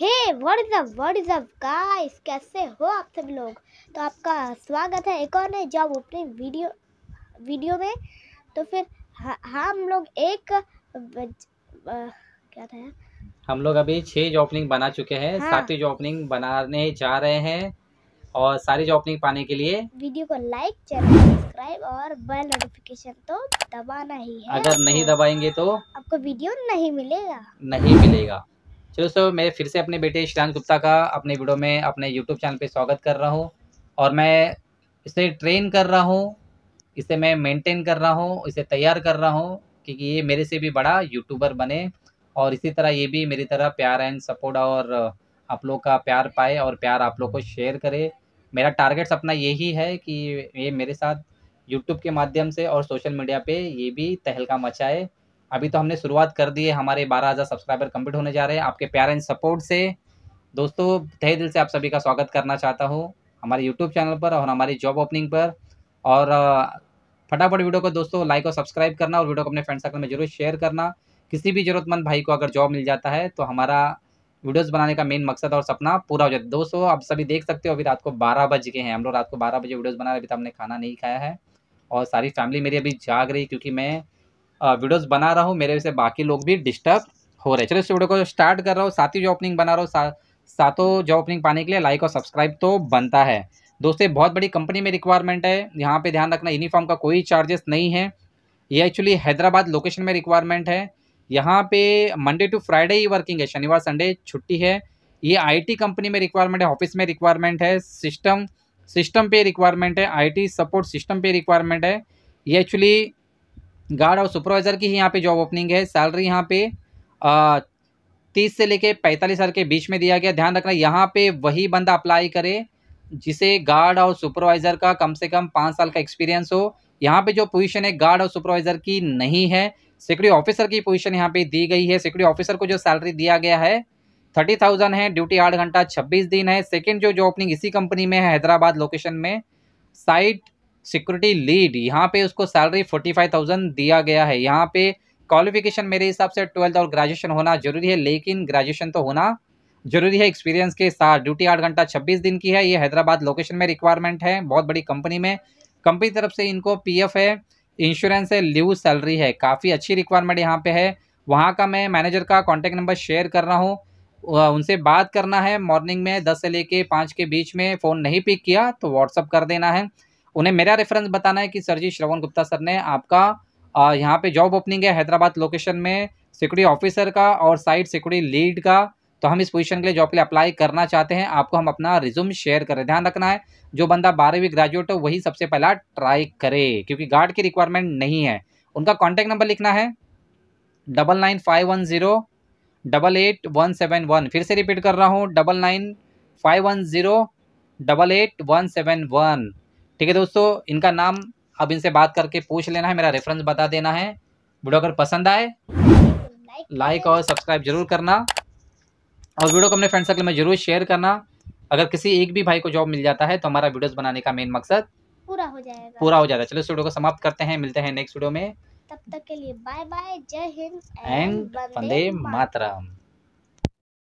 Hey what is up what is up guys कैसे हो आप सब लोग तो आपका स्वागत है एक और नए जॉब ओपनिंग वीडियो वीडियो में तो फिर हा, हम लोग एक बज, आ, क्या था हम लोग अभी छः जॉब ओपनिंग बना चुके हैं हाँ। सातवीं जॉब ओपनिंग बनाने जा रहे हैं और सारी जॉब ओपनिंग पाने के लिए वीडियो को लाइक चैनल सब्सक्राइब और बेल नोटिफिकेशन तो दबाना ही है अगर नहीं दबाएंगे तो आपको वीडियो नहीं मिलेगा नहीं मिलेगा चलो दोस्तों मैं फिर से अपने बेटे श्रांत गुप्ता का अपने वीडियो में अपने यूट्यूब चैनल पे स्वागत कर रहा हूँ और मैं इसे ट्रेन कर रहा हूँ इसे मैं मेंटेन कर रहा हूँ इसे तैयार कर रहा हूँ क्योंकि ये मेरे से भी बड़ा यूट्यूबर बने और इसी तरह ये भी मेरी तरह प्यार एंड सपोर्ट और आप लोग का प्यार पाए और प्यार आप लोग को शेयर करे मेरा टारगेट्स अपना यही है कि ये मेरे साथ यूट्यूब के माध्यम से और सोशल मीडिया पर ये भी तहलका मचाए अभी तो हमने शुरुआत कर दी है हमारे बारह हज़ार सब्सक्राइबर कंप्लीट होने जा रहे हैं आपके प्यार एंड सपोर्ट से दोस्तों तह दिल से आप सभी का स्वागत करना चाहता हूँ हमारे यूट्यूब चैनल पर और हमारी जॉब ओपनिंग पर और फटाफट वीडियो को दोस्तों लाइक और सब्सक्राइब करना और वीडियो को अपने फ्रेंड सर्कल में जरूर शेयर करना किसी भी ज़रूरतमंद भाई को अगर जॉब मिल जाता है तो हमारा वीडियोस बनाने का मेन मकसद और सपना पूरा हो जाता है दोस्तों आप सभी देख सकते हो अभी रात को बारह बज गए हैं हम लोग रात को बारह बजे वीडियोस बना रहे अभी तो हमने खाना नहीं खाया है और सारी फैमिली मेरी अभी जाग रही क्योंकि मैं वीडियोस बना रहा हूँ मेरे से बाकी लोग भी डिस्टर्ब हो रहे चलो इस वीडियो को स्टार्ट कर रहा हूँ साथ ही जॉब ओपनिंग बना रहा हूँ सातों जॉब ओपनिंग पाने के लिए लाइक और सब्सक्राइब तो बनता है दोस्तों बहुत बड़ी कंपनी में रिक्वायरमेंट है यहाँ पर ध्यान रखना यूनिफॉर्म का कोई चार्जेस नहीं है ये एक्चुअली हैदराबाद लोकेशन में रिक्वायरमेंट है यहाँ पे मंडे टू फ्राइडे ही वर्किंग है शनिवार संडे छुट्टी है ये आईटी कंपनी में रिक्वायरमेंट है ऑफिस में रिक्वायरमेंट है सिस्टम सिस्टम पे रिक्वायरमेंट है आईटी सपोर्ट सिस्टम पे रिक्वायरमेंट है ये एक्चुअली गार्ड और सुपरवाइज़र की ही यहाँ पे जॉब ओपनिंग है सैलरी यहाँ पे तीस से लेके पैंतालीस हज़ार के बीच में दिया गया ध्यान रखना यहाँ पे वही बंदा अप्लाई करे जिसे गार्ड और सुपरवाइज़र का कम से कम पाँच साल का एक्सपीरियंस हो यहाँ पे जो पोजीशन है गार्ड और सुपरवाइज़र की नहीं है सिक्योरिटी ऑफिसर की पोजीशन यहाँ पे दी गई है सिक्योरिटी ऑफिसर को जो सैलरी दिया गया है थर्टी थाउजेंड है ड्यूटी आठ घंटा छब्बीस दिन है सेकेंड जो जॉब ओपनिंग इसी कंपनी में है हैदराबाद लोकेशन में साइट सिक्योरिटी लीड यहाँ पे उसको सैलरी फोर्टी फाइव थाउजेंड दिया गया है यहाँ पे क्वालिफिकेशन मेरे हिसाब से ट्वेल्थ और ग्रेजुएशन होना जरूरी है लेकिन ग्रेजुएशन तो होना जरूरी है एक्सपीरियंस के साथ ड्यूटी आठ घंटा छब्बीस दिन की है ये हैदराबाद लोकेशन में रिक्वायरमेंट है बहुत बड़ी कंपनी में कंपनी तरफ से इनको पी है इंश्योरेंस है लीव सैलरी है काफ़ी अच्छी रिक्वायरमेंट यहाँ पे है वहाँ का मैं मैनेजर का कॉन्टैक्ट नंबर शेयर कर रहा हूँ उनसे बात करना है मॉर्निंग में दस से लेके पाँच के बीच में फ़ोन नहीं पिक किया तो व्हाट्सअप कर देना है उन्हें मेरा रेफरेंस बताना है कि सर जी श्रवण गुप्ता सर ने आपका यहाँ पे जॉब ओपनिंग है हैदराबाद लोकेशन में सिक्योरिटी ऑफिसर का और साइड सिक्योरिटी लीड का तो हम इस पोजीशन के लिए जॉब के लिए अप्लाई करना चाहते हैं आपको हम अपना रिज्यूम शेयर करें ध्यान रखना है जो बंदा बारहवीं ग्रेजुएट हो वही सबसे पहला ट्राई करे क्योंकि गार्ड की रिक्वायरमेंट नहीं है उनका कॉन्टैक्ट नंबर लिखना है double nine five one zero double eight one seven one फिर से रिपीट कर रहा हूँ double nine five one zero double eight one seven one ठीक है दोस्तों इनका नाम अब इनसे बात करके पूछ लेना है मेरा रेफरेंस बता देना है वीडियो अगर पसंद आए लाइक और सब्सक्राइब जरूर करना और वीडियो को अपने फ्रेंड सर्कल में जरूर शेयर करना अगर किसी एक भी भाई को जॉब मिल जाता है तो हमारा वीडियोस बनाने का मेन मकसद पूरा हो जाएगा पूरा हो जाएगा चलो इस वीडियो को समाप्त करते हैं मिलते हैं नेक्स्ट वीडियो में तब तक के लिए बाय बाय जय हिंद एंड वंदे मातरम